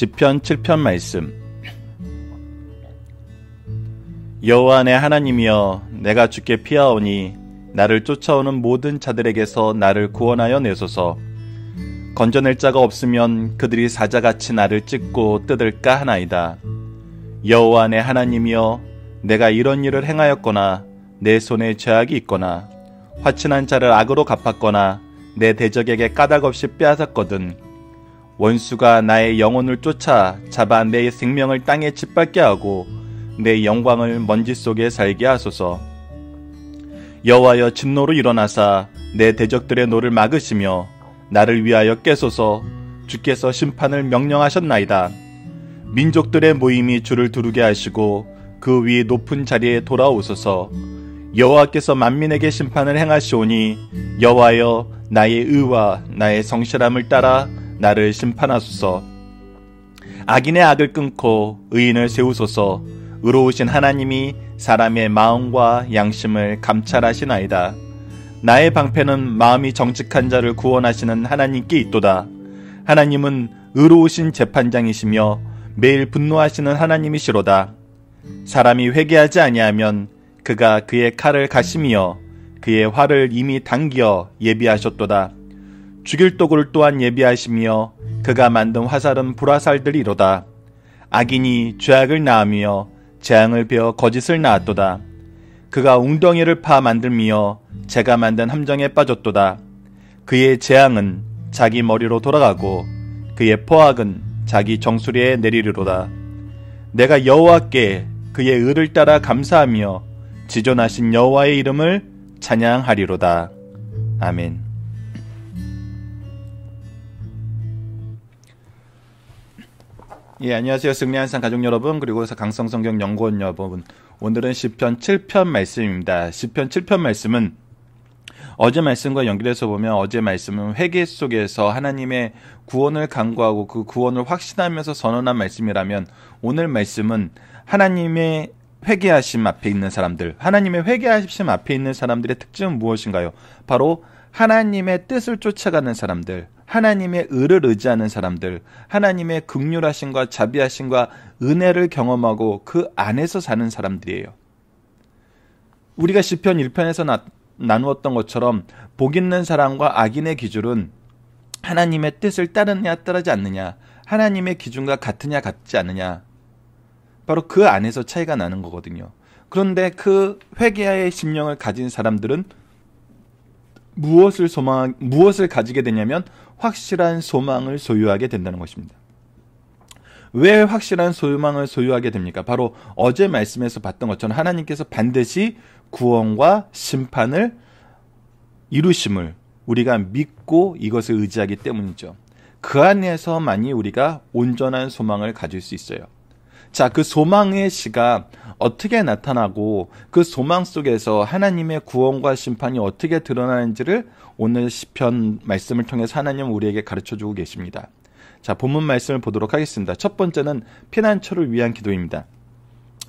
시편 7편 말씀 여호와 내 하나님이여 내가 주께 피하오니 나를 쫓아오는 모든 자들에게서 나를 구원하여 내소서 건져낼 자가 없으면 그들이 사자같이 나를 찢고 뜯을까 하나이다 여호와 내 하나님이여 내가 이런 일을 행하였거나 내 손에 죄악이 있거나 화친한 자를 악으로 갚았거나 내 대적에게 까닭 없이 빼앗았거든 원수가 나의 영혼을 쫓아 잡아 내 생명을 땅에 짓밟게 하고 내 영광을 먼지 속에 살게 하소서. 여호와여 진노로 일어나사 내 대적들의 노를 막으시며 나를 위하여 깨소서 주께서 심판을 명령하셨나이다. 민족들의 모임이 주를 두르게 하시고 그 위 높은 자리에 돌아오소서. 여호와께서 만민에게 심판을 행하시오니 여호와여 나의 의와 나의 성실함을 따라 나를 심판하소서. 악인의 악을 끊고 의인을 세우소서. 의로우신 하나님이 사람의 마음과 양심을 감찰하시나이다. 나의 방패는 마음이 정직한 자를 구원하시는 하나님께 있도다. 하나님은 의로우신 재판장이시며 매일 분노하시는 하나님이시로다. 사람이 회개하지 아니하면 그가 그의 칼을 가심이 그의 화를 이미 당기 예비하셨도다. 죽일 도구를 또한 예비하시며 그가 만든 화살은 불화살들이로다. 악인이 죄악을 낳으며 재앙을 베어 거짓을 낳았도다. 그가 웅덩이를 파 만들며 제가 만든 함정에 빠졌도다. 그의 재앙은 자기 머리로 돌아가고 그의 포악은 자기 정수리에 내리르로다. 내가 여호와께 그의 의를 따라 감사하며 지존하신 여호와의 이름을 찬양하리로다. 아멘. 예, 안녕하세요. 승리한산 가족 여러분, 그리고 강성 성경 연구원 여러분. 오늘은 시편 7편 말씀입니다. 시편 7편 말씀은 어제 말씀과 연결해서 보면 어제 말씀은 회개 속에서 하나님의 구원을 강구하고 그 구원을 확신하면서 선언한 말씀이라면 오늘 말씀은 하나님의 회개하심 앞에 있는 사람들, 하나님의 회개하심 앞에 있는 사람들의 특징은 무엇인가요? 바로 하나님의 뜻을 쫓아가는 사람들, 하나님의 의를 의지하는 사람들, 하나님의 극률하심과 자비하심과 은혜를 경험하고 그 안에서 사는 사람들이에요. 우리가 시편 1편에서 나, 나누었던 것처럼 복 있는 사람과 악인의 기준은 하나님의 뜻을 따르느냐 따르지 않느냐, 하나님의 기준과 같으냐 같지 않느냐. 바로 그 안에서 차이가 나는 거거든요. 그런데 그 회개의 심령을 가진 사람들은 무엇을 소망 무엇을 가지게 되냐면 확실한 소망을 소유하게 된다는 것입니다. 왜 확실한 소망을 소유하게 됩니까? 바로 어제 말씀에서 봤던 것처럼 하나님께서 반드시 구원과 심판을 이루심을 우리가 믿고 이것을 의지하기 때문이죠. 그 안에서만이 우리가 온전한 소망을 가질 수 있어요. 자, 그 소망의 시각 어떻게 나타나고 그 소망 속에서 하나님의 구원과 심판이 어떻게 드러나는지를 오늘 시편 말씀을 통해서 하나님 우리에게 가르쳐 주고 계십니다. 자, 본문 말씀을 보도록 하겠습니다. 첫 번째는 피난처를 위한 기도입니다.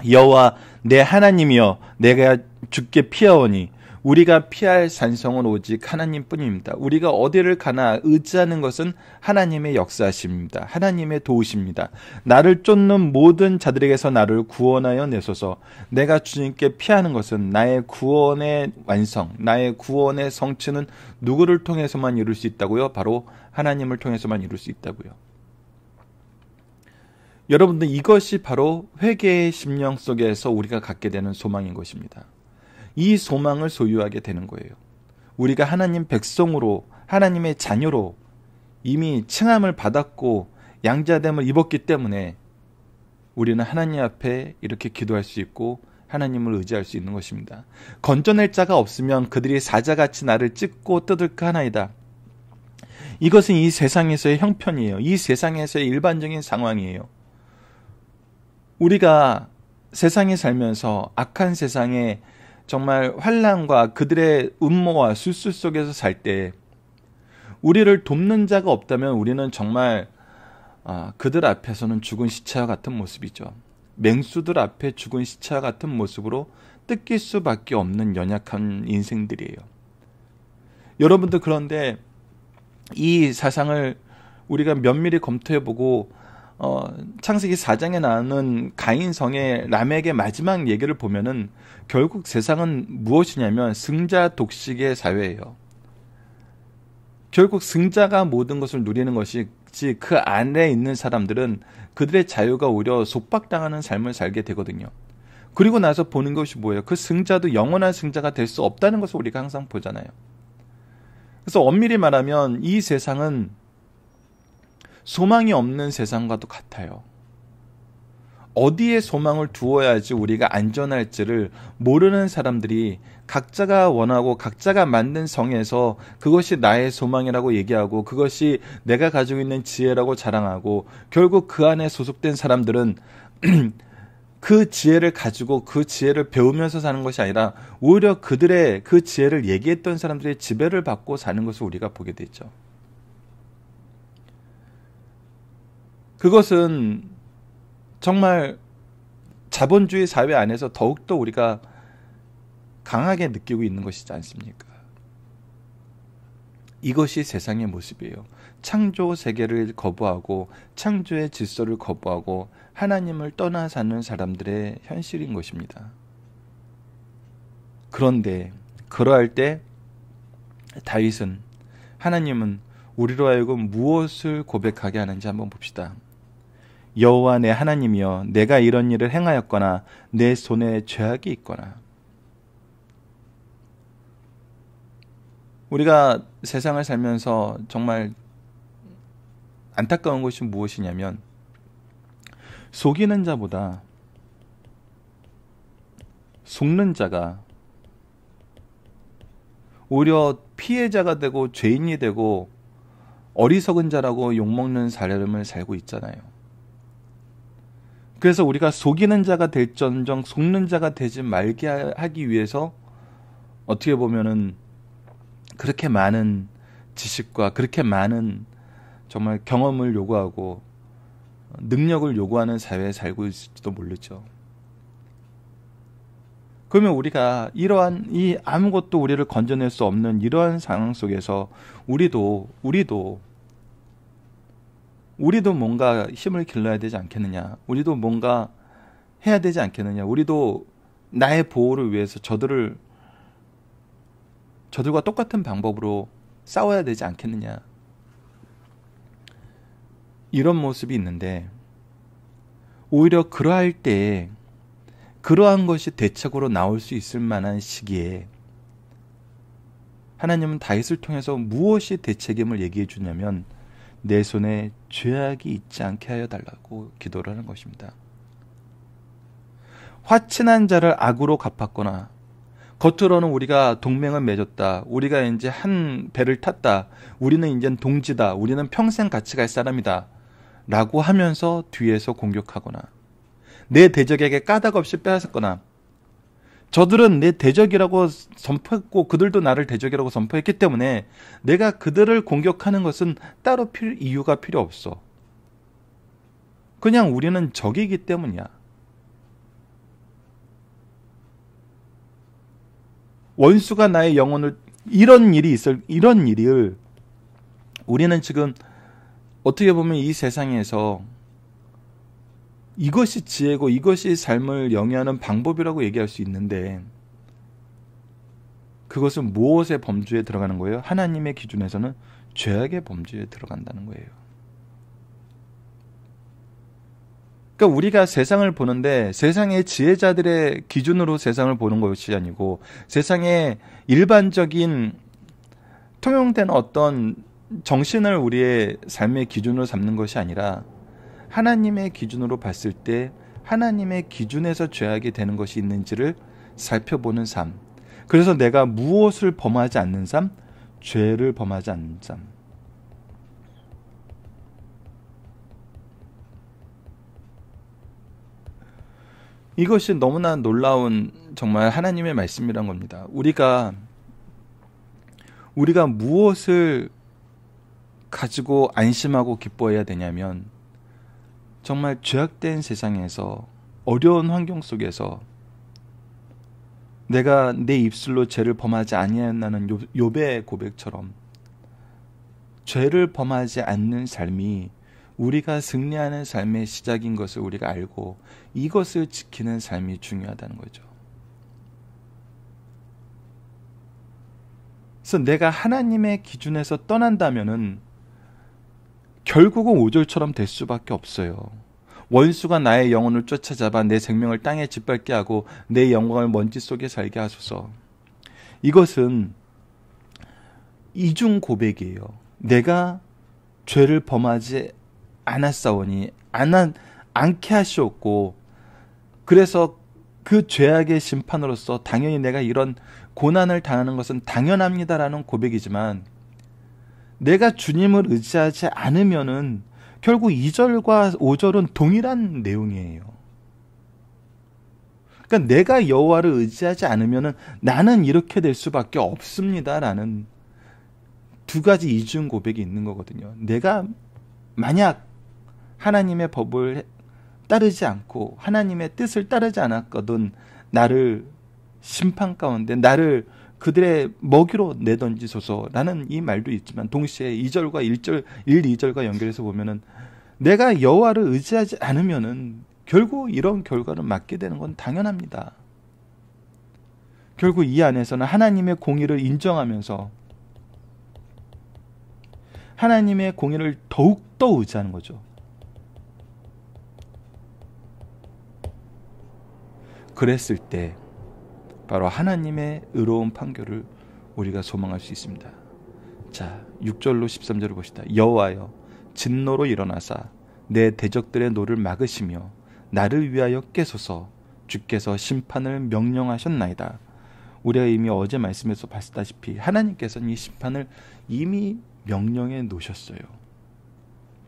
여호와 내 하나님이여 내가 죽게 피하오니 우리가 피할 산성은 오직 하나님뿐입니다. 우리가 어디를 가나 의지하는 것은 하나님의 역사십니다. 하나님의 도우십니다. 나를 쫓는 모든 자들에게서 나를 구원하여 내소서. 내가 주님께 피하는 것은 나의 구원의 완성, 나의 구원의 성취는 누구를 통해서만 이룰 수 있다고요? 바로 하나님을 통해서만 이룰 수 있다고요. 여러분들 이것이 바로 회개의 심령 속에서 우리가 갖게 되는 소망인 것입니다. 이 소망을 소유하게 되는 거예요. 우리가 하나님 백성으로 하나님의 자녀로 이미 칭함을 받았고 양자됨을 입었기 때문에 우리는 하나님 앞에 이렇게 기도할 수 있고 하나님을 의지할 수 있는 것입니다. 건져낼 자가 없으면 그들이 사자같이 나를 찢고 떠들까 하나이다. 이것은 이 세상에서의 형편이에요. 이 세상에서의 일반적인 상황이에요. 우리가 세상에 살면서 악한 세상에 정말 환란과 그들의 음모와 술술 속에서 살 때 우리를 돕는 자가 없다면 우리는 정말 아, 그들 앞에서는 죽은 시체와 같은 모습이죠. 맹수들 앞에 죽은 시체와 같은 모습으로 뜯길 수밖에 없는 연약한 인생들이에요. 여러분들 그런데 이 사상을 우리가 면밀히 검토해보고 어, 창세기 4장에 나오는 가인성의 람에게 마지막 얘기를 보면은 결국 세상은 무엇이냐면 승자 독식의 사회예요. 결국 승자가 모든 것을 누리는 것이지 그 안에 있는 사람들은 그들의 자유가 오히려 속박당하는 삶을 살게 되거든요. 그리고 나서 보는 것이 뭐예요? 그 승자도 영원한 승자가 될 수 없다는 것을 우리가 항상 보잖아요. 그래서 엄밀히 말하면 이 세상은 소망이 없는 세상과도 같아요. 어디에 소망을 두어야지 우리가 안전할지를 모르는 사람들이 각자가 원하고 각자가 만든 성에서 그것이 나의 소망이라고 얘기하고 그것이 내가 가지고 있는 지혜라고 자랑하고 결국 그 안에 소속된 사람들은 그 지혜를 가지고 그 지혜를 배우면서 사는 것이 아니라 오히려 그들의 그 지혜를 얘기했던 사람들의 지배를 받고 사는 것을 우리가 보게 되죠. 그것은 정말 자본주의 사회 안에서 더욱더 우리가 강하게 느끼고 있는 것이지 않습니까? 이것이 세상의 모습이에요. 창조 세계를 거부하고 창조의 질서를 거부하고 하나님을 떠나 사는 사람들의 현실인 것입니다. 그런데 그러할 때 다윗은 하나님은 우리로 하여금 무엇을 고백하게 하는지 한번 봅시다. 여호와 내 하나님이여 내가 이런 일을 행하였거나 내 손에 죄악이 있거나 우리가 세상을 살면서 정말 안타까운 것이 무엇이냐면 속이는 자보다 속는 자가 오히려 피해자가 되고 죄인이 되고 어리석은 자라고 욕먹는 사람을 살고 있잖아요. 그래서 우리가 속이는 자가 될전정 속는 자가 되지 말게 하기 위해서 어떻게 보면은 그렇게 많은 지식과 그렇게 많은 정말 경험을 요구하고 능력을 요구하는 사회에 살고 있을지도 모르죠. 그러면 우리가 이러한 이 아무것도 우리를 건져낼 수 없는 이러한 상황 속에서 우리도 우리도 우리도 뭔가 힘을 길러야 되지 않겠느냐. 우리도 뭔가 해야 되지 않겠느냐. 우리도 나의 보호를 위해서 저들을 저들과 똑같은 방법으로 싸워야 되지 않겠느냐. 이런 모습이 있는데 오히려 그러할 때에 그러한 것이 대책으로 나올 수 있을 만한 시기에 하나님은 다윗을 통해서 무엇이 대책임을 얘기해 주냐면 내 손에 죄악이 있지 않게 하여 달라고 기도를 하는 것입니다. 화친한 자를 악으로 갚았거나 겉으로는 우리가 동맹을 맺었다. 우리가 이제 한 배를 탔다. 우리는 이제 동지다. 우리는 평생 같이 갈 사람이다. 라고 하면서 뒤에서 공격하거나 내 대적에게 까닭 없이 빼앗았거나 저들은 내 대적이라고 선포했고 그들도 나를 대적이라고 선포했기 때문에 내가 그들을 공격하는 것은 따로 필 이유가 필요 없어. 그냥 우리는 적이기 때문이야. 원수가 나의 영혼을 이런 일이 있을 이런 일을 우리는 지금 어떻게 보면 이 세상에서 이것이 지혜고 이것이 삶을 영위하는 방법이라고 얘기할 수 있는데 그것은 무엇의 범주에 들어가는 거예요? 하나님의 기준에서는 죄악의 범주에 들어간다는 거예요. 그러니까 우리가 세상을 보는데 세상의 지혜자들의 기준으로 세상을 보는 것이 아니고 세상의 일반적인 통용된 어떤 정신을 우리의 삶의 기준으로 삼는 것이 아니라 하나님의 기준으로 봤을 때 하나님의 기준에서 죄악이 되는 것이 있는지를 살펴보는 삶. 그래서 내가 무엇을 범하지 않는 삶? 죄를 범하지 않는 삶. 이것이 너무나 놀라운 정말 하나님의 말씀이란 겁니다. 우리가 우리가 무엇을 가지고 안심하고 기뻐해야 되냐면 정말 죄악된 세상에서 어려운 환경 속에서 내가 내 입술로 죄를 범하지 아니하였나는 요배의 고백처럼 죄를 범하지 않는 삶이 우리가 승리하는 삶의 시작인 것을 우리가 알고 이것을 지키는 삶이 중요하다는 거죠. 그래서 내가 하나님의 기준에서 떠난다면은 결국은 오졸처럼될 수밖에 없어요. 원수가 나의 영혼을 쫓아잡아 내 생명을 땅에 짓밟게 하고 내 영광을 먼지 속에 살게 하소서. 이것은 이중 고백이에요. 내가 죄를 범하지 않았사오니 안한 않게 하시옵고 그래서 그 죄악의 심판으로서 당연히 내가 이런 고난을 당하는 것은 당연합니다라는 고백이지만 내가 주님을 의지하지 않으면은 결국 2절과 5절은 동일한 내용이에요. 그러니까 내가 여호와를 의지하지 않으면은 나는 이렇게 될 수밖에 없습니다라는 두 가지 이중 고백이 있는 거거든요. 내가 만약 하나님의 법을 따르지 않고 하나님의 뜻을 따르지 않았거든 나를 심판 가운데 나를 그들의 먹이로 내던지소서라는 이 말도 있지만 동시에 2절과 1절 1, 2절과 연결해서 보면은 내가 여호와를 의지하지 않으면은 결국 이런 결과를 맞게 되는 건 당연합니다. 결국 이 안에서는 하나님의 공의를 인정하면서 하나님의 공의를 더욱더 의지하는 거죠. 그랬을 때 바로 하나님의 의로운 판결을 우리가 소망할 수 있습니다. 자, 6절로 13절을 봅시다. 여호와여 진노로 일어나사 내 대적들의 노를 막으시며 나를 위하여 깨소서 주께서 심판을 명령하셨나이다. 우리가 이미 어제 말씀에서 봤다시피 하나님께서는 이 심판을 이미 명령해 놓으셨어요.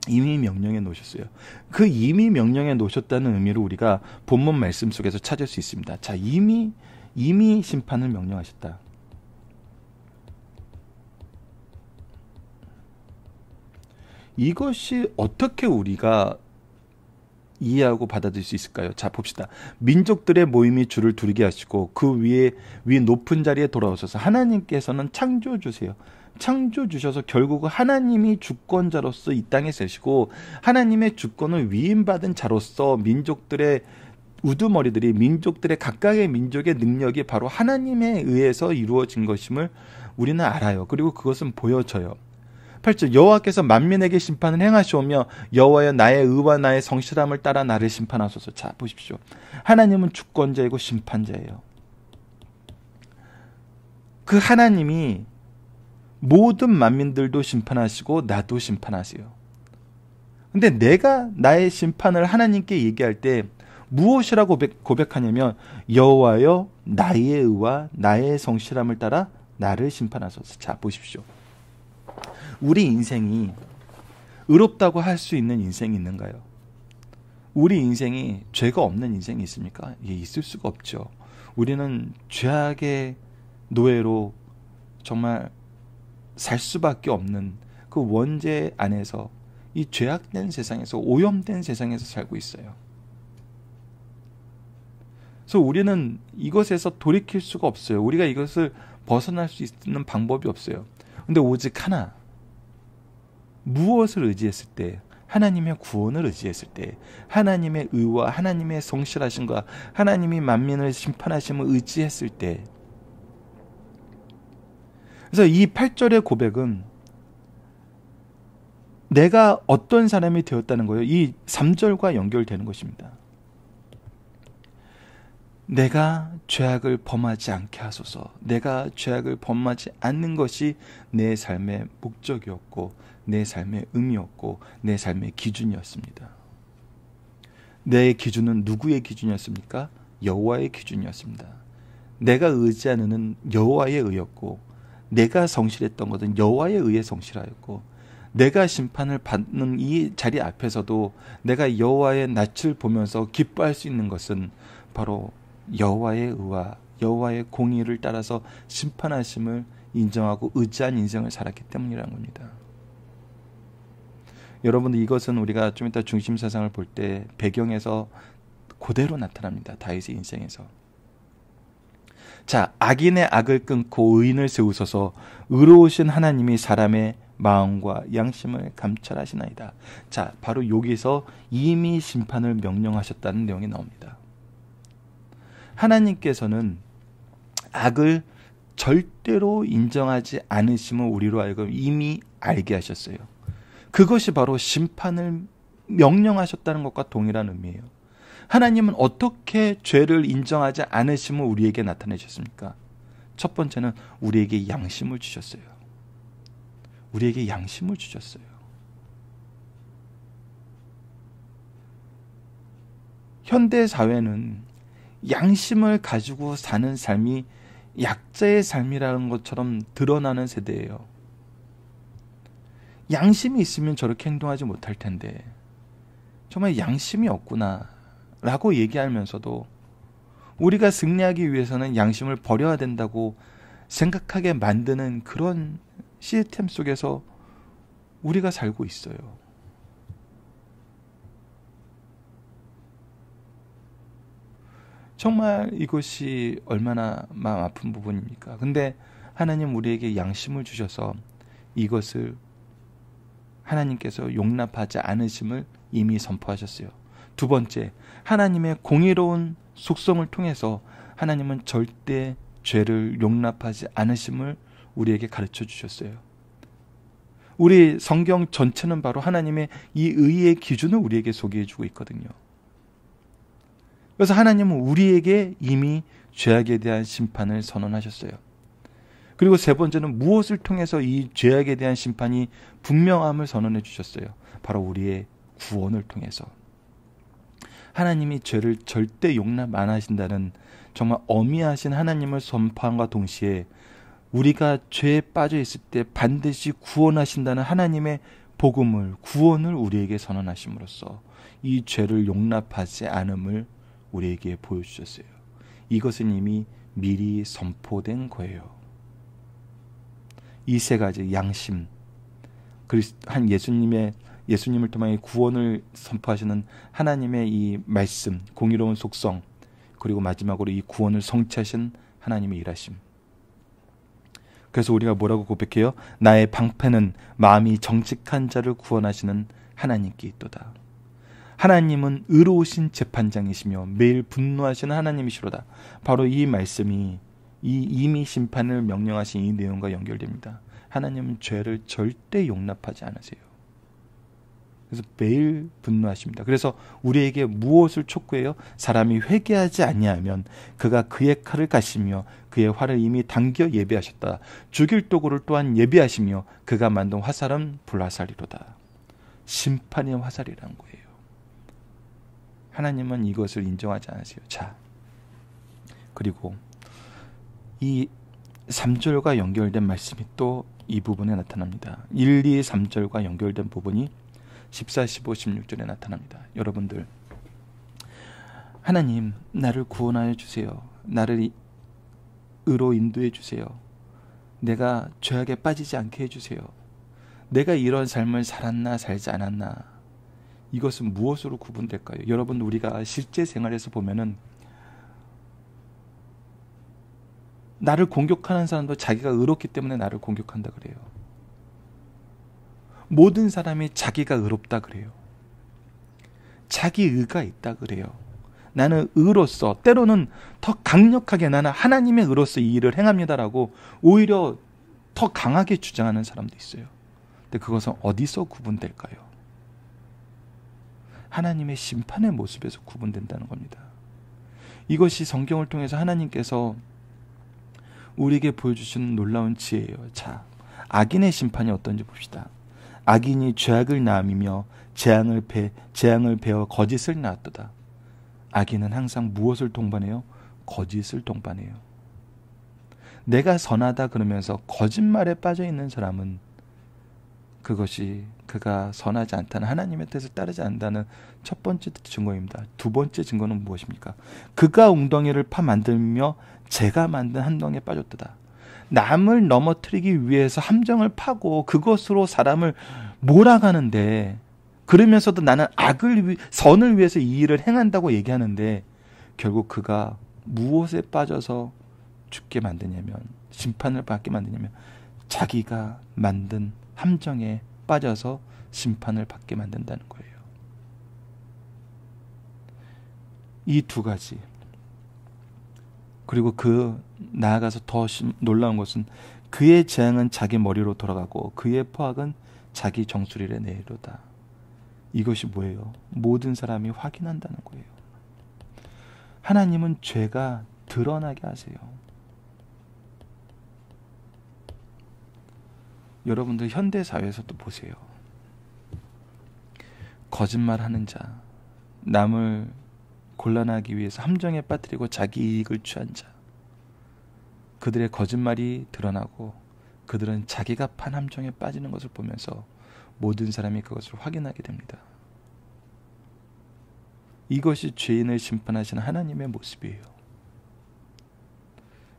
이미 명령해 놓으셨어요. 그 이미 명령해 놓으셨다는 의미로 우리가 본문 말씀 속에서 찾을 수 있습니다. 자, 이미 이미 심판을 명령하셨다. 이것이 어떻게 우리가 이해하고 받아들일 수 있을까요? 자, 봅시다. 민족들의 모임이 줄을 두르게 하시고 그 위에 위 높은 자리에 돌아오셔서 하나님께서는 창조 주세요. 창조 주셔서 결국 하나님이 주권자로서 이 땅에 세시고 하나님의 주권을 위임받은 자로서 민족들의 우두머리들이 민족들의 각각의 민족의 능력이 바로 하나님에 의해서 이루어진 것임을 우리는 알아요. 그리고 그것은 보여져요. 8절 여호와께서 만민에게 심판을 행하시오며 여호와여 나의 의와 나의 성실함을 따라 나를 심판하소서. 자 보십시오. 하나님은 주권자이고 심판자예요. 그 하나님이 모든 만민들도 심판하시고 나도 심판하세요. 근데 내가 나의 심판을 하나님께 얘기할 때 무엇이라고 고백, 하냐면 여호와여 나의 의와 나의 성실함을 따라 나를 심판하소서. 자 보십시오. 우리 인생이 의롭다고 할 수 있는 인생이 있는가요? 우리 인생이 죄가 없는 인생이 있습니까? 예, 있을 수가 없죠. 우리는 죄악의 노예로 정말 살 수밖에 없는 그 원죄 안에서 이 죄악된 세상에서 오염된 세상에서 살고 있어요. 그래서 우리는 이것에서 돌이킬 수가 없어요. 우리가 이것을 벗어날 수 있는 방법이 없어요. 근데 오직 하나. 무엇을 의지했을 때 하나님의 구원을 의지했을 때 하나님의 의와 하나님의 성실하심과 하나님이 만민을 심판하심을 의지했을 때 그래서 이 8절의 고백은 내가 어떤 사람이 되었다는 거예요. 이 3절과 연결되는 것입니다. 내가 죄악을 범하지 않게 하소서. 내가 죄악을 범하지 않는 것이 내 삶의 목적이었고, 내 삶의 의미였고, 내 삶의 기준이었습니다. 내 기준은 누구의 기준이었습니까? 여호와의 기준이었습니다. 내가 의지하는 은 여호와의 의였고, 내가 성실했던 것은 여호와의 의에 성실하였고, 내가 심판을 받는 이 자리 앞에서도 내가 여호와의 낯을 보면서 기뻐할 수 있는 것은 바로 여호와의 의와 여호와의 공의를 따라서 심판하심을 인정하고 의지한 인생을 살았기 때문이라는 겁니다. 여러분 들 이것은 우리가 좀 이따 중심 사상을 볼 때 배경에서 그대로 나타납니다. 다윗의 인생에서. 자, 악인의 악을 끊고 의인을 세우소서 의로우신 하나님이 사람의 마음과 양심을 감찰하시나이다. 자, 바로 여기서 이미 심판을 명령하셨다는 내용이 나옵니다. 하나님께서는 악을 절대로 인정하지 않으심을 우리로 알고 이미 알게 하셨어요. 그것이 바로 심판을 명령하셨다는 것과 동일한 의미예요. 하나님은 어떻게 죄를 인정하지 않으심을 우리에게 나타내셨습니까? 첫 번째는 우리에게 양심을 주셨어요. 우리에게 양심을 주셨어요. 현대 사회는 양심을 가지고 사는 삶이 약자의 삶이라는 것처럼 드러나는 세대예요. 양심이 있으면 저렇게 행동하지 못할 텐데 정말 양심이 없구나 라고 얘기하면서도 우리가 승리하기 위해서는 양심을 버려야 된다고 생각하게 만드는 그런 시스템 속에서 우리가 살고 있어요. 정말 이것이 얼마나 마음 아픈 부분입니까? 근데 하나님 우리에게 양심을 주셔서 이것을 하나님께서 용납하지 않으심을 이미 선포하셨어요. 두 번째, 하나님의 공의로운 속성을 통해서 하나님은 절대 죄를 용납하지 않으심을 우리에게 가르쳐 주셨어요. 우리 성경 전체는 바로 하나님의 이 의의 기준을 우리에게 소개해 주고 있거든요. 그래서 하나님은 우리에게 이미 죄악에 대한 심판을 선언하셨어요. 그리고 세 번째는 무엇을 통해서 이 죄악에 대한 심판이 분명함을 선언해 주셨어요. 바로 우리의 구원을 통해서. 하나님이 죄를 절대 용납 안 하신다는 정말 어미하신 하나님을 선포함과 동시에 우리가 죄에 빠져 있을 때 반드시 구원하신다는 하나님의 복음을 구원을 우리에게 선언하심으로써 이 죄를 용납하지 않음을 우리에게 보여주셨어요. 이것은 이미 미리 선포된 거예요. 이 세 가지 양심, 한 예수님의 예수님을 통해 구원을 선포하시는 하나님의 이 말씀, 공의로운 속성, 그리고 마지막으로 이 구원을 성취하신 하나님의 일하심. 그래서 우리가 뭐라고 고백해요? 나의 방패는 마음이 정직한 자를 구원하시는 하나님께 있도다. 하나님은 의로우신 재판장이시며 매일 분노하시는 하나님이시로다. 바로 이 말씀이 이 이미 심판을 명령하신 이 내용과 연결됩니다. 하나님은 죄를 절대 용납하지 않으세요. 그래서 매일 분노하십니다. 그래서 우리에게 무엇을 촉구해요? 사람이 회개하지 아니하면 그가 그의 칼을 가시며 그의 활을 이미 당겨 예비하셨다. 죽일 도구를 또한 예비하시며 그가 만든 화살은 불화살이로다. 심판의 화살이란 거예요. 하나님은 이것을 인정하지 않으세요. 자, 그리고 이 3절과 연결된 말씀이 또 이 부분에 나타납니다. 1, 2, 3절과 연결된 부분이 14, 15, 16절에 나타납니다. 여러분들, 하나님, 나를 구원하여 주세요. 나를 의로 인도해 주세요. 내가 죄악에 빠지지 않게 해주세요. 내가 이런 삶을 살았나 살지 않았나 이것은 무엇으로 구분될까요? 여러분 우리가 실제 생활에서 보면은 나를 공격하는 사람도 자기가 의롭기 때문에 나를 공격한다 그래요. 모든 사람이 자기가 의롭다 그래요. 자기 의가 있다 그래요. 나는 의로서 때로는 더 강력하게 나는 하나님의 의로서 이 일을 행합니다라고 오히려 더 강하게 주장하는 사람도 있어요. 근데 그것은 어디서 구분될까요? 하나님의 심판의 모습에서 구분된다는 겁니다. 이것이 성경을 통해서 하나님께서 우리에게 보여주시는 놀라운 지혜예요. 자, 악인의 심판이 어떤지 봅시다. 악인이 죄악을 낳으며 재앙을 배 재앙을 배워 거짓을 낳았다 악인은 항상 무엇을 동반해요? 거짓을 동반해요. 내가 선하다 그러면서 거짓말에 빠져 있는 사람은 그것이 그가 선하지 않다는 하나님의 뜻을 따르지 않는다는 첫 번째 증거입니다. 두 번째 증거는 무엇입니까? 그가 웅덩이를 파 만들며 제가 만든 함덩에 빠졌다. 남을 넘어뜨리기 위해서 함정을 파고 그것으로 사람을 몰아가는데 그러면서도 나는 악을 위, 선을 위해서 이 일을 행한다고 얘기하는데 결국 그가 무엇에 빠져서 죽게 만드냐면 심판을 받게 만드냐면 자기가 만든 함정에 빠져서 심판을 받게 만든다는 거예요. 이 두 가지. 그리고 그 나아가서 더 놀라운 것은 그의 재앙은 자기 머리로 돌아가고 그의 포악은 자기 정수리에 내리로다. 이것이 뭐예요? 모든 사람이 확인한다는 거예요. 하나님은 죄가 드러나게 하세요. 여러분들 현대 사회에서 또 보세요. 거짓말 하는 자, 남을 곤란하기 위해서 함정에 빠뜨리고 자기 이익을 취한 자, 그들의 거짓말이 드러나고 그들은 자기가 판 함정에 빠지는 것을 보면서 모든 사람이 그것을 확인하게 됩니다. 이것이 죄인을 심판하시는 하나님의 모습이에요.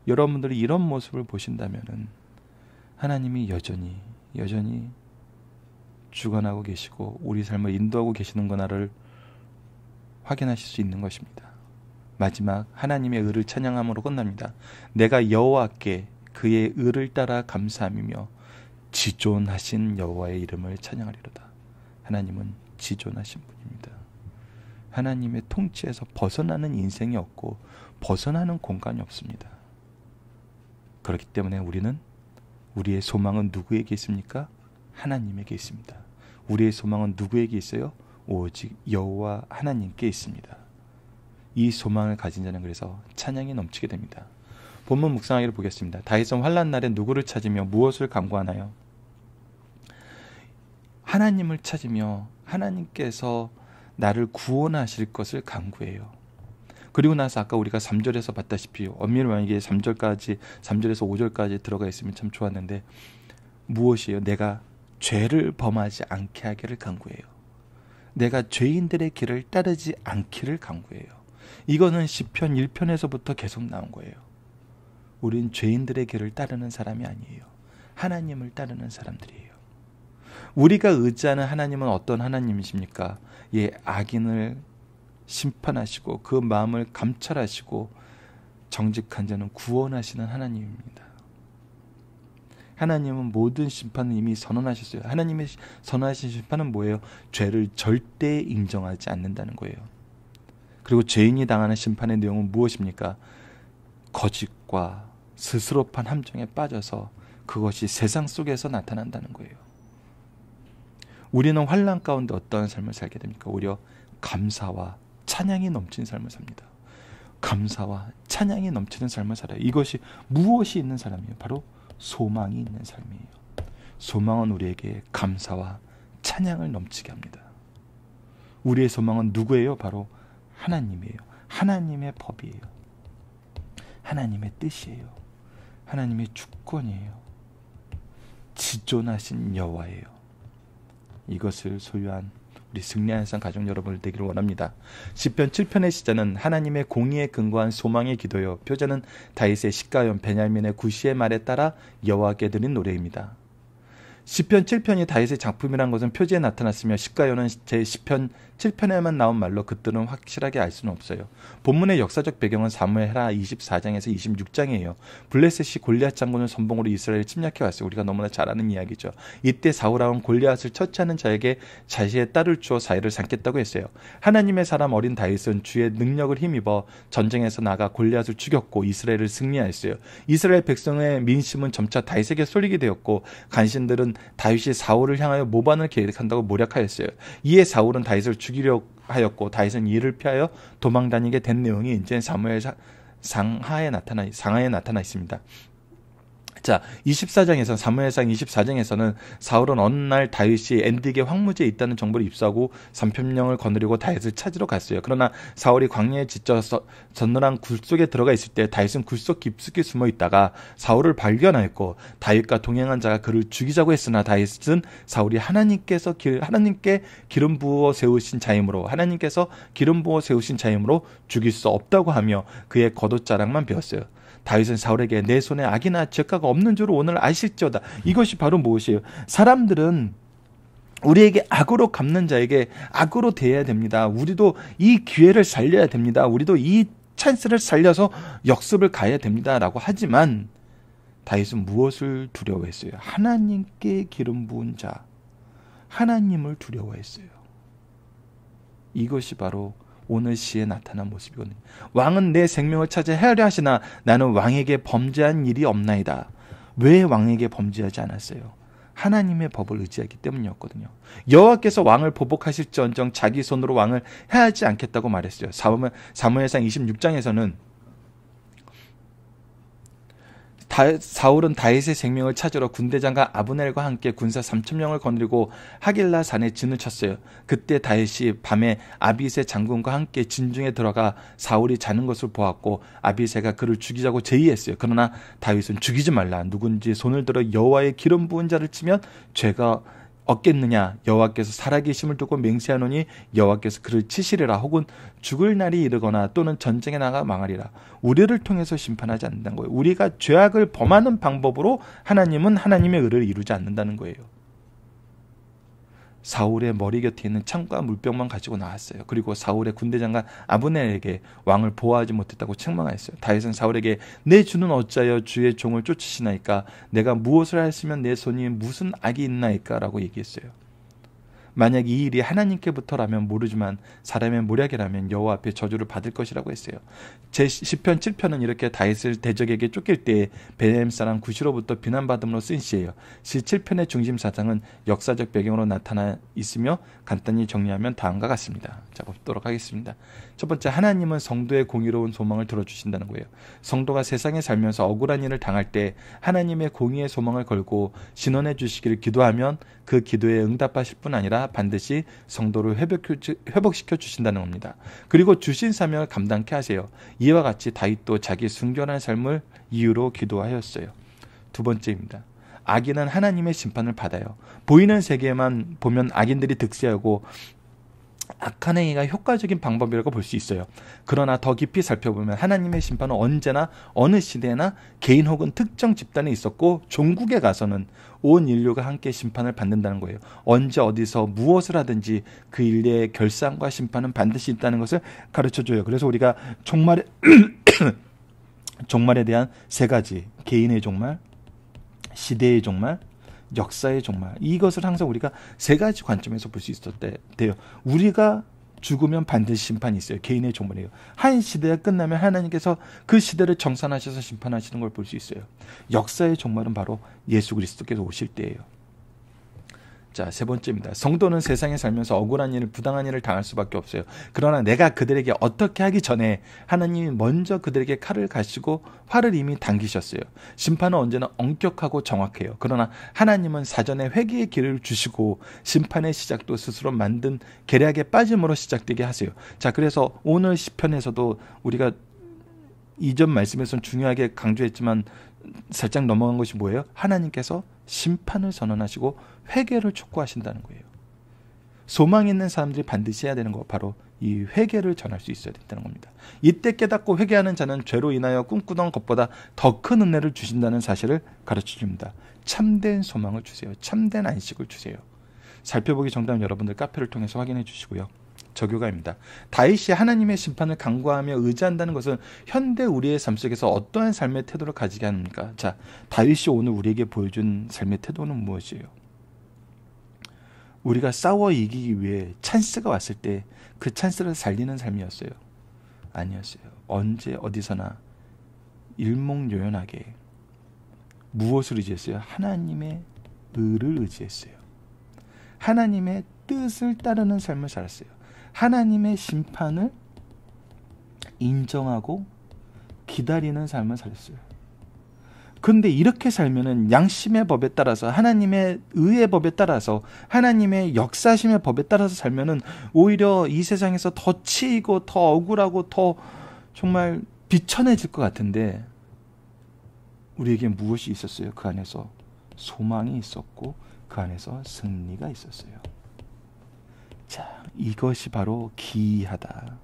여러분들이 이런 모습을 보신다면은 하나님이 여전히 여전히 주관하고 계시고 우리 삶을 인도하고 계시는 거나를 확인하실 수 있는 것입니다. 마지막 하나님의 의를 찬양함으로 끝납니다. 내가 여호와께 그의 의를 따라 감사함이며 지존하신 여호와의 이름을 찬양하리로다. 하나님은 지존하신 분입니다. 하나님의 통치에서 벗어나는 인생이 없고 벗어나는 공간이 없습니다. 그렇기 때문에 우리는 우리의 소망은 누구에게 있습니까? 하나님에게 있습니다. 우리의 소망은 누구에게 있어요? 오직 여호와 하나님께 있습니다. 이 소망을 가진 자는 그래서 찬양이 넘치게 됩니다. 본문 묵상하기를 보겠습니다. 다윗은 환란 날에 누구를 찾으며 무엇을 간구하나요? 하나님을 찾으며 하나님께서 나를 구원하실 것을 간구해요. 그리고 나서 아까 우리가 3절에서 봤다시피 엄밀히 만약에 3절까지 3절에서 5절까지 들어가 있으면 참 좋았는데 무엇이에요? 내가 죄를 범하지 않게 하기를 간구해요 내가 죄인들의 길을 따르지 않기를 간구해요 이거는 시편 1편에서부터 계속 나온 거예요. 우린 죄인들의 길을 따르는 사람이 아니에요. 하나님을 따르는 사람들이에요. 우리가 의지하는 하나님은 어떤 하나님이십니까? 예, 악인을 심판하시고 그 마음을 감찰하시고 정직한 자는 구원하시는 하나님입니다. 하나님은 모든 심판을 이미 선언하셨어요. 하나님의 선언하신 심판은 뭐예요? 죄를 절대 인정하지 않는다는 거예요. 그리고 죄인이 당하는 심판의 내용은 무엇입니까? 거짓과 스스로 판 함정에 빠져서 그것이 세상 속에서 나타난다는 거예요. 우리는 환란 가운데 어떤 삶을 살게 됩니까? 오히려 감사와 찬양이 넘치는 삶을 삽니다. 감사와 찬양이 넘치는 삶을 살아요. 이것이 무엇이 있는 사람이에요? 바로 소망이 있는 삶이에요. 소망은 우리에게 감사와 찬양을 넘치게 합니다. 우리의 소망은 누구예요? 바로 하나님이에요. 하나님의 법이에요. 하나님의 뜻이에요. 하나님의 주권이에요. 지존하신 여호와예요. 이것을 소유한 우리 승리하는 상 가족 여러분을 되기를 원합니다. 10편 7편의 시자는 하나님의 공의에 근거한 소망의 기도요. 표제는 다윗의 시가연 베냐민의 구시의 말에 따라 여호와께 드린 노래입니다. 10편 7편이 다윗의 작품이란 것은 표지에 나타났으며 시가연은 제10편 7편에만 나온 말로 그 뜻은 확실하게 알 수는 없어요. 본문의 역사적 배경은 사무엘하 24장에서 26장이에요. 블레셋이 골리앗 장군을 선봉으로 이스라엘 침략해 왔어요. 우리가 너무나 잘 아는 이야기죠. 이때 사울왕은 골리앗을 처치하는 자에게 자신의 딸을 주어 사이를 삼겠다고 했어요. 하나님의 사람 어린 다윗은 주의 능력을 힘입어 전쟁에서 나가 골리앗을 죽였고 이스라엘을 승리하였어요. 이스라엘 백성의 민심은 점차 다윗에게 쏠리게 되었고 간신들은 다윗이 사울을 향하여 모반을 계획한다고 모략하였어요. 이에 사울은 다윗을 죽이려 하였고 다윗은 이를 피하여 도망 다니게 된 내용이 이제 사무엘 상하에 나타나 상하에 나타나 있습니다. 자, 24장에서 사무엘상 24장에서는 사울은 어느 날 다윗이 엔딕의 황무지에 있다는 정보를 입수하고 삼편령을 거느리고 다윗을 찾으러 갔어요. 그러나 사울이 광야에 지쳐서 전노랑 굴 속에 들어가 있을 때 다윗은 굴속 깊숙이 숨어 있다가 사울을 발견하였고 다윗과 동행한 자가 그를 죽이자고 했으나 다윗은 사울이 하나님께서 길, 하나님께 기름 부어 세우신 자임으로 하나님께서 기름 부어 세우신 자임으로 죽일 수 없다고 하며 그의 겉옷자락만 배웠어요. 다윗은 사울에게 내 손에 악이나 적가가 없는 줄을 오늘 아실지어다. 이것이 바로 무엇이에요? 사람들은 우리에게 악으로 갚는 자에게 악으로 대해야 됩니다. 우리도 이 기회를 살려야 됩니다. 우리도 이 찬스를 살려서 역습을 가야 됩니다라고 하지만 다윗은 무엇을 두려워했어요? 하나님께 기름 부은 자, 하나님을 두려워했어요. 이것이 바로 오늘 시에 나타난 모습이거든요. 왕은 내 생명을 찾아 헤아려 하시나 나는 왕에게 범죄한 일이 없나이다. 왜 왕에게 범죄하지 않았어요? 하나님의 법을 의지하기 때문이었거든요. 여호와께서 왕을 보복하실지정 자기 손으로 왕을 해하지 않겠다고 말했어요. 사무엘상 26장에서는 다, 사울은 다윗의 생명을 찾으러 군대장과 아브넬과 함께 군사 3천명을 거느리고 하길라 산에 진을 쳤어요. 그때 다윗이 밤에 아비세 장군과 함께 진중에 들어가 사울이 자는 것을 보았고 아비세가 그를 죽이자고 제의했어요. 그러나 다윗은 죽이지 말라. 누군지 손을 들어 여호와의 기름 부은 자를 치면 죄가 얻겠느냐 여호와께서 살아계심을 두고 맹세하노니 여호와께서 그를 치시리라 혹은 죽을 날이 이르거나 또는 전쟁에 나가 망하리라 우리를 통해서 심판하지 않는다는 거예요 우리가 죄악을 범하는 방법으로 하나님은 하나님의 의를 이루지 않는다는 거예요 사울의 머리 곁에 있는 창과 물병만 가지고 나왔어요. 그리고 사울의 군대 장과 아브넬에게 왕을 보호하지 못했다고 책망하였어요. 다윗은 사울에게 내 주는 어짜여 주의 종을 쫓으시나이까 내가 무엇을 했으면내 손이 무슨 악이 있나이까라고 얘기했어요. 만약 이 일이 하나님께부터라면 모르지만 사람의 모략이라면 여호와 앞에 저주를 받을 것이라고 했어요. 제 10편 7편은 이렇게 다윗을 대적에게 쫓길 때베네임 사람 구시로부터 비난받음으로 쓴 시예요. 시 7편의 중심 사상은 역사적 배경으로 나타나 있으며 간단히 정리하면 다음과 같습니다. 자, 보도록 하겠습니다. 첫 번째 하나님은 성도의 공의로운 소망을 들어주신다는 거예요. 성도가 세상에 살면서 억울한 일을 당할 때 하나님의 공의의 소망을 걸고 신원해 주시기를 기도하면 그 기도에 응답하실 뿐 아니라 반드시 성도를 회복시켜 주신다는 겁니다. 그리고 주신 사명을 감당케 하세요. 이와 같이 다윗도 자기 순결한 삶을 이유로 기도하였어요. 두 번째입니다. 악인은 하나님의 심판을 받아요. 보이는 세계만 보면 악인들이 득세하고 악한 행위가 효과적인 방법이라고 볼 수 있어요. 그러나 더 깊이 살펴보면 하나님의 심판은 언제나 어느 시대나 개인 혹은 특정 집단에 있었고 종국에 가서는 온 인류가 함께 심판을 받는다는 거예요. 언제 어디서 무엇을 하든지 그 일의 결산과 심판은 반드시 있다는 것을 가르쳐 줘요. 그래서 우리가 종말에 종말에 대한 세 가지 개인의 종말, 시대의 종말, 역사의 종말 이것을 항상 우리가 세 가지 관점에서 볼 수 있었대 돼요. 우리가 죽으면 반드시 심판이 있어요. 개인의 종말이에요. 한 시대가 끝나면 하나님께서 그 시대를 정산하셔서 심판하시는 걸 볼 수 있어요. 역사의 종말은 바로 예수 그리스도께서 오실 때예요. 자, 세 번째입니다. 성도는 세상에 살면서 억울한 일을 부당한 일을 당할 수밖에 없어요. 그러나 내가 그들에게 어떻게 하기 전에 하나님이 먼저 그들에게 칼을 가시고 화를 이미 당기셨어요. 심판은 언제나 엄격하고 정확해요. 그러나 하나님은 사전에 회개의 길을 주시고 심판의 시작도 스스로 만든 계략에 빠짐으로 시작되게 하세요. 자, 그래서 오늘 시편에서도 우리가 이전 말씀에서 중요하게 강조했지만 살짝 넘어간 것이 뭐예요? 하나님께서 심판을 선언하시고 회개를 촉구하신다는 거예요. 소망 있는 사람들이 반드시 해야 되는 거 바로 이 회개를 전할 수 있어야 된다는 겁니다. 이때 깨닫고 회개하는 자는 죄로 인하여 꿈꾸던 것보다 더 큰 은혜를 주신다는 사실을 가르쳐 줍니다. 참된 소망을 주세요. 참된 안식을 주세요. 살펴보기 정답 여러분들 카페를 통해서 확인해 주시고요. 저교가입니다. 다윗이 하나님의 심판을 강구하며 의지한다는 것은 현대 우리의 삶 속에서 어떠한 삶의 태도를 가지게 합니까? 자, 다윗이 오늘 우리에게 보여준 삶의 태도는 무엇이에요? 우리가 싸워 이기기 위해 찬스가 왔을 때 그 찬스를 살리는 삶이었어요. 아니었어요. 언제 어디서나 일목요연하게 무엇을 의지했어요? 하나님의 의를 의지했어요. 하나님의 뜻을 따르는 삶을 살았어요. 하나님의 심판을 인정하고 기다리는 삶을 살았어요. 근데 이렇게 살면은 양심의 법에 따라서 하나님의 의의 법에 따라서 하나님의 역사심의 법에 따라서 살면은 오히려 이 세상에서 더 치이고 더 억울하고 더 정말 비천해질 것 같은데 우리에게 무엇이 있었어요? 그 안에서 소망이 있었고 그 안에서 승리가 있었어요. 자, 이것이 바로 기이하다.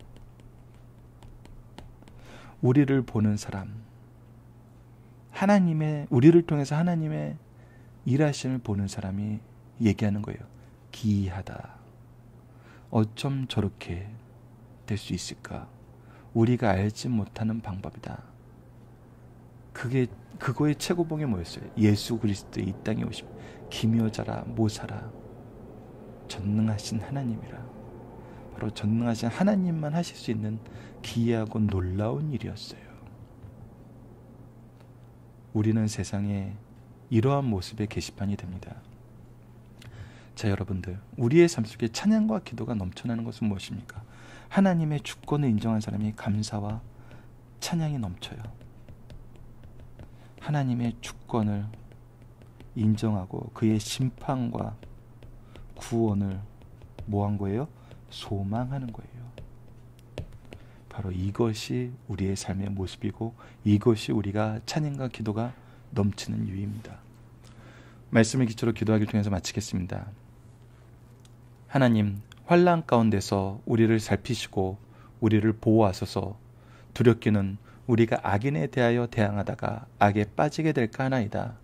우리를 보는 사람, 하나님의 우리를 통해서 하나님의 일하심을 보는 사람이 얘기하는 거예요. 기이하다. 어쩜 저렇게 될 수 있을까? 우리가 알지 못하는 방법이다. 그게 그거의 최고봉이 뭐였어요? 예수 그리스도 이 땅에 오심 기묘자라 모사라 전능하신 하나님이라 바로 전능하신 하나님만 하실 수 있는 기이하고 놀라운 일이었어요. 우리는 세상에 이러한 모습의 게시판이 됩니다. 자, 여러분들, 우리의 삶 속에 찬양과 기도가 넘쳐나는 것은 무엇입니까? 하나님의 주권을 인정한 사람이 감사와 찬양이 넘쳐요. 하나님의 주권을 인정하고 그의 심판과 구원을 뭐한 거예요? 소망하는 거예요. 바로 이것이 우리의 삶의 모습이고 이것이 우리가 찬양과 기도가 넘치는 이유입니다. 말씀을 기초로 기도하기를 통해서 마치겠습니다. 하나님, 환란 가운데서 우리를 살피시고 우리를 보호하소서. 두렵기는 우리가 악인에 대하여 대항하다가 악에 빠지게 될까 하나이다.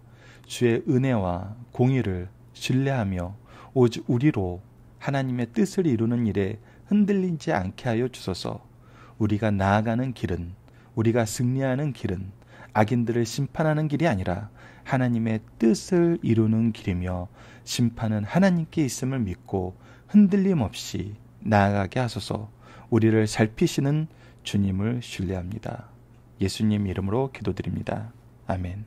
주의 은혜와 공의를 신뢰하며 오직 우리로 하나님의 뜻을 이루는 일에 흔들리지 않게 하여 주소서. 우리가 나아가는 길은 우리가 승리하는 길은 악인들을 심판하는 길이 아니라 하나님의 뜻을 이루는 길이며 심판은 하나님께 있음을 믿고 흔들림 없이 나아가게 하소서 우리를 살피시는 주님을 신뢰합니다. 예수님 이름으로 기도드립니다. 아멘.